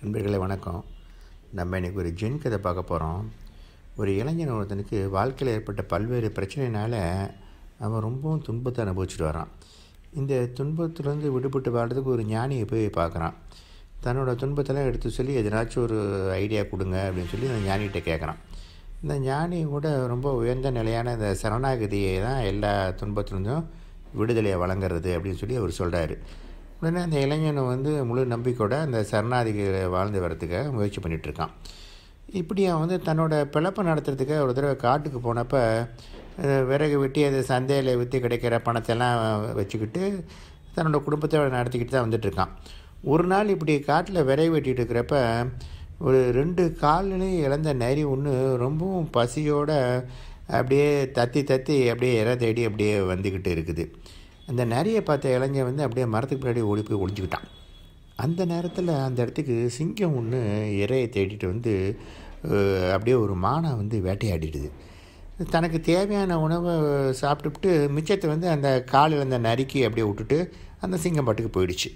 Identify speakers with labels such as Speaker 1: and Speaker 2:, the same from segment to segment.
Speaker 1: நண்பர்களே வணக்கம் நம்ம இன்றைக்கி ஒரு ஜென் கதை பார்க்க போகிறோம் ஒரு இளைஞன் ஒருத்தனுக்கு வாழ்க்கையில் ஏற்பட்ட பல்வேறு பிரச்சனையினால் அவன் ரொம்பவும் துன்பத்தை அனுபவிச்சுட்டு வரான் இந்த துன்பத்திலேருந்து விடுபட்டு வாழ்றதுக்கு ஒரு ஞானியை போய் பார்க்குறான் தன்னோட துன்பத்தெல்லாம் எடுத்து சொல்லி எதனாச்சும் ஒரு ஐடியா கொடுங்க அப்படின்னு சொல்லி அந்த ஞானிகிட்ட கேட்குறான் இந்த ஞானி கூட ரொம்ப உயர்ந்த நிலையான இந்த சரணாகதியை தான் எல்லா துன்பத்துலேருந்தும் விடுதலையை வழங்குறது அப்படின்னு சொல்லி அவர் சொல்கிறாரு உடனே அந்த இளைஞன் வந்து முழு நம்பிக்கையோட அந்த சரணாதிகளை வாழ்ந்து வரத்துக்காக முயற்சி பண்ணிகிட்ருக்கான் இப்படி அவன் வந்து தன்னோட பிழப்பை நடத்துறதுக்கு ஒரு தடவை காட்டுக்கு போனப்போ விறகு வெட்டி அது சந்தையில் விற்று கிடைக்கிற பணத்தெல்லாம் வச்சுக்கிட்டு தன்னோட குடும்பத்தை நடத்திக்கிட்டு தான் வந்துட்டுருக்கான் ஒரு நாள் இப்படி காட்டில் விறகு வெட்டிகிட்டு இருக்கிறப்ப ஒரு ரெண்டு கால்நிலையும் இழந்த நரி ஒன்று ரொம்பவும் பசியோடு அப்படியே தத்தி தத்தி அப்படியே இற தேடி அப்படியே வந்துக்கிட்டு இருக்குது அந்த நிறைய பார்த்த இளைஞன் வந்து அப்படியே மரத்துக்கு பின்னாடி ஓடி போய் ஒழிஞ்சுக்கிட்டான் அந்த நேரத்தில் அந்த இடத்துக்கு சிங்கம் ஒன்று இறையை தேடிட்டு வந்து அப்படியே ஒரு மானை வந்து வேட்டையாடிடுது தனக்கு தேவையான உணவை சாப்பிட்டுட்டு மிச்சத்தை வந்து அந்த காலில் அந்த நரிக்கு அப்படியே விட்டுட்டு அந்த சிங்கம் பாட்டுக்கு போயிடுச்சு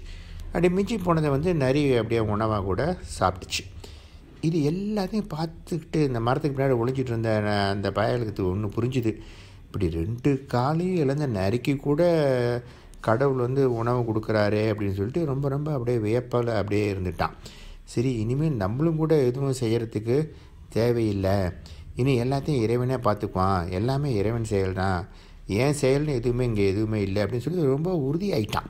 Speaker 1: அப்படியே மிஞ்சி போனதை வந்து நரி அப்படியே உணவாக கூட சாப்பிட்டுச்சு இது எல்லாத்தையும் பார்த்துக்கிட்டு இந்த மரத்துக்கு பின்னாடி ஒழிஞ்சிட்டு இருந்த அந்த பயலுக்கு ஒன்று புரிஞ்சுது இப்படி ரெண்டு காலையும் இழந்த நறுக்கி கூட கடவுள் வந்து உணவு கொடுக்குறாரு அப்படின்னு சொல்லிட்டு ரொம்ப ரொம்ப அப்படியே வியப்பில் அப்படியே இருந்துட்டான் சரி இனிமேல் நம்மளும் கூட எதுவும் செய்கிறதுக்கு தேவையில்லை இனி எல்லாத்தையும் இறைவனே பார்த்துக்குவான் எல்லாமே இறைவன் செயல் தான் ஏன் செயல்னு எதுவுமே இங்கே எதுவுமே இல்லை அப்படின்னு சொல்லி ரொம்ப உறுதி ஆகிட்டான்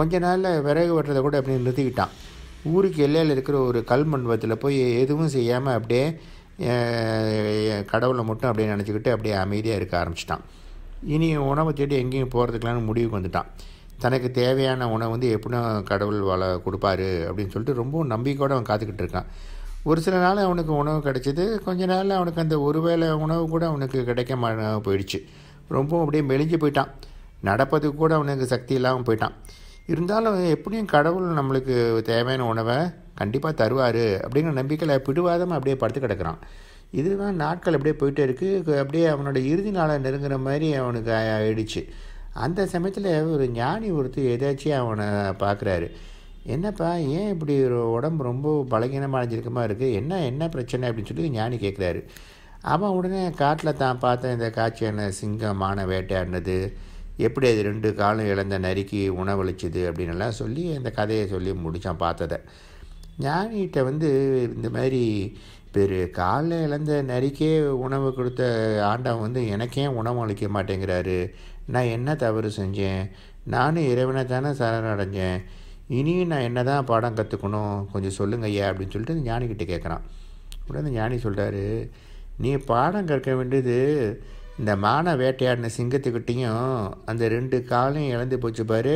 Speaker 1: கொஞ்ச நாளில் விறகு வெட்டுறதை கூட அப்படியே நிறுத்திக்கிட்டான் ஊருக்கு எல்லையில் இருக்கிற ஒரு கல் மண்டபத்தில் போய் எதுவும் செய்யாமல் அப்படியே கடவுளை மட்டும் அப்படியே நினச்சிக்கிட்டு அப்படியே அமைதியாக இருக்க ஆரம்பிச்சிட்டான் இனி உணவை தேடி எங்கேயும் போகிறதுக்கெலாம் முடிவுக்கு வந்துட்டான் தனக்கு தேவையான உணவு வந்து எப்படின்னா கடவுள் வள கொடுப்பாரு அப்படின்னு சொல்லிட்டு ரொம்பவும் நம்பிக்கையோடு அவன் காத்துக்கிட்டு இருக்கான் ஒரு சில நாள் அவனுக்கு உணவு கிடைச்சிது கொஞ்ச நாள் அவனுக்கு அந்த ஒரு வேளை உணவு கூட அவனுக்கு கிடைக்க போயிடுச்சு ரொம்பவும் அப்படியே மெலிஞ்சு போயிட்டான் நடப்பதுக்கு கூட அவனுக்கு சக்தி இல்லாமல் போயிட்டான் இருந்தாலும் எப்படியும் கடவுள் நம்மளுக்கு தேவையான உணவை கண்டிப்பாக தருவார் அப்படிங்கிற நம்பிக்கையில் பிடிவாதமாக அப்படியே படுத்து கிடக்கிறான் இதுதான் நாட்கள் அப்படியே போயிட்டே இருக்குது அப்படியே அவனோட இறுதி நாளை நெருங்குற மாதிரி அவனுக்கு ஆயிடுச்சு அந்த சமயத்தில் ஒரு ஞானி ஒருத்தர் ஏதாச்சும் அவனை பார்க்குறாரு என்னப்பா ஏன் இப்படி ஒரு உடம்பு ரொம்ப பலகீனமாக அடைஞ்சிருக்கமாக இருக்குது என்ன என்ன பிரச்சனை அப்படின்னு சொல்லி ஞானி கேட்குறாரு அவன் உடனே காட்டில் தான் பார்த்த இந்த காட்சியான சிங்கமான வேட்டையாடினது எப்படி அது ரெண்டு காலம் இழந்த உணவளிச்சிது உணவளிச்சுது எல்லாம் சொல்லி அந்த கதையை சொல்லி முடித்தான் பார்த்ததை ஞானிகிட்ட வந்து இந்த மாதிரி பெரு காலில் இழந்த நரிக்கே உணவு கொடுத்த ஆண்டவன் வந்து எனக்கே உணவு அளிக்க மாட்டேங்கிறாரு நான் என்ன தவறு செஞ்சேன் நானும் இறைவனை தானே அடைஞ்சேன் இனியும் நான் என்ன தான் பாடம் கற்றுக்கணும் கொஞ்சம் சொல்லுங்க ஐயா அப்படின்னு சொல்லிட்டு ஞானிக்கிட்ட கேட்குறான் உடனே ஞானி சொல்கிறாரு நீ பாடம் கற்க வேண்டியது இந்த மான வேட்டையாடின சிங்கத்துக்கிட்டேயும் அந்த ரெண்டு காலையும் இழந்து போச்சு பாரு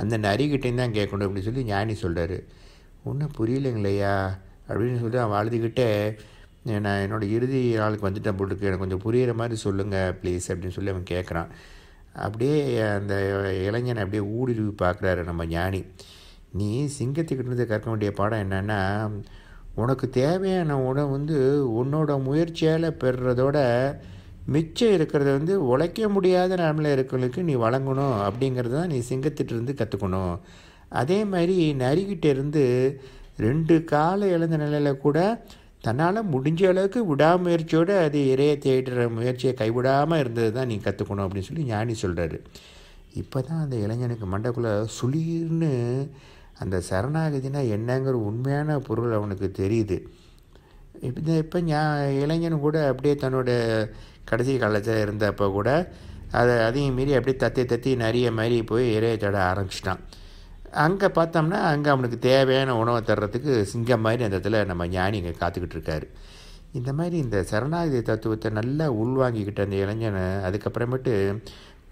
Speaker 1: அந்த நரிக்கிட்டேயும் தான் கேட்கணும் அப்படின்னு சொல்லி ஞானி சொல்கிறாரு ஒன்றும் புரியலைங்களையா அப்படின்னு சொல்லி அவன் அழுதுகிட்டே நான் என்னோடய இறுதி நாளுக்கு வந்துட்டேன் போட்டுருக்கு எனக்கு கொஞ்சம் புரிகிற மாதிரி சொல்லுங்கள் ப்ளீஸ் அப்படின்னு சொல்லி அவன் கேட்குறான் அப்படியே அந்த இளைஞனை அப்படியே ஊடுருவி பார்க்குறாரு நம்ம ஞானி நீ சிங்கத்துக்கிட்டேருந்து கற்க வேண்டிய பாடம் என்னென்னா உனக்கு தேவையான உணவு வந்து உன்னோட முயற்சியால் பெறுறதோட மிச்சம் இருக்கிறத வந்து உழைக்க முடியாத நிலமையில் இருக்கிறவங்களுக்கு நீ வழங்கணும் அப்படிங்கிறது தான் நீ சிங்கத்திட்டிருந்து கற்றுக்கணும் அதே மாதிரி நரிக்கிட்டேருந்து ரெண்டு காலை இழந்த நிலையில் கூட தன்னால் முடிஞ்ச அளவுக்கு விடாமுயற்சியோடு அது இறைய தேடுற முயற்சியை கைவிடாமல் இருந்தது தான் நீ கற்றுக்கணும் அப்படின்னு சொல்லி ஞானி சொல்கிறாரு இப்போ தான் அந்த இளைஞனுக்கு மண்டக்குள்ளே சுளீர்னு அந்த சரணாகதினா என்னங்கிற உண்மையான பொருள் அவனுக்கு தெரியுது இப்போ இப்போ ஞா இளைஞன் கூட அப்படியே தன்னோட கடைசி காலத்தில் இருந்தப்போ கூட அதை அதையும் மீறி அப்படியே தத்தி தத்தி நிறைய மாதிரி போய் இறைய தேட ஆரம்பிச்சிட்டான் அங்கே பார்த்தோம்னா அங்கே அவனுக்கு தேவையான உணவை தர்றதுக்கு சிங்கம் மாதிரி அந்த இடத்துல நம்ம ஞானி இங்கே காத்துக்கிட்டு இருக்காரு இந்த மாதிரி இந்த சரணாகதி தத்துவத்தை நல்லா உள்வாங்கிக்கிட்ட அந்த இளைஞனை அதுக்கப்புறமேட்டு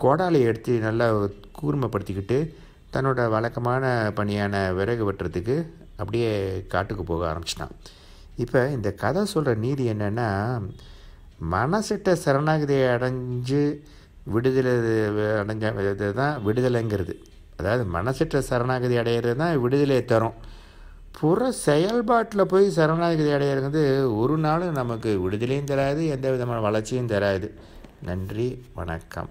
Speaker 1: கோடாலை எடுத்து நல்லா கூர்மைப்படுத்திக்கிட்டு தன்னோட வழக்கமான பணியான விறகு வெட்டுறதுக்கு அப்படியே காட்டுக்கு போக ஆரம்பிச்சிட்டான் இப்போ இந்த கதை சொல்கிற நீதி என்னென்னா மனசிட்ட சரணாகதியை அடைஞ்சு விடுதலை அடைஞ்ச தான் விடுதலைங்கிறது அதாவது மனசிட்ட சரணாகதி அடையிறது தான் விடுதலையை தரும் புற செயல்பாட்டில் போய் சரணாகதி அடையிறது ஒரு நாளும் நமக்கு விடுதலையும் தராது
Speaker 2: எந்த விதமான வளர்ச்சியும் தராது நன்றி வணக்கம்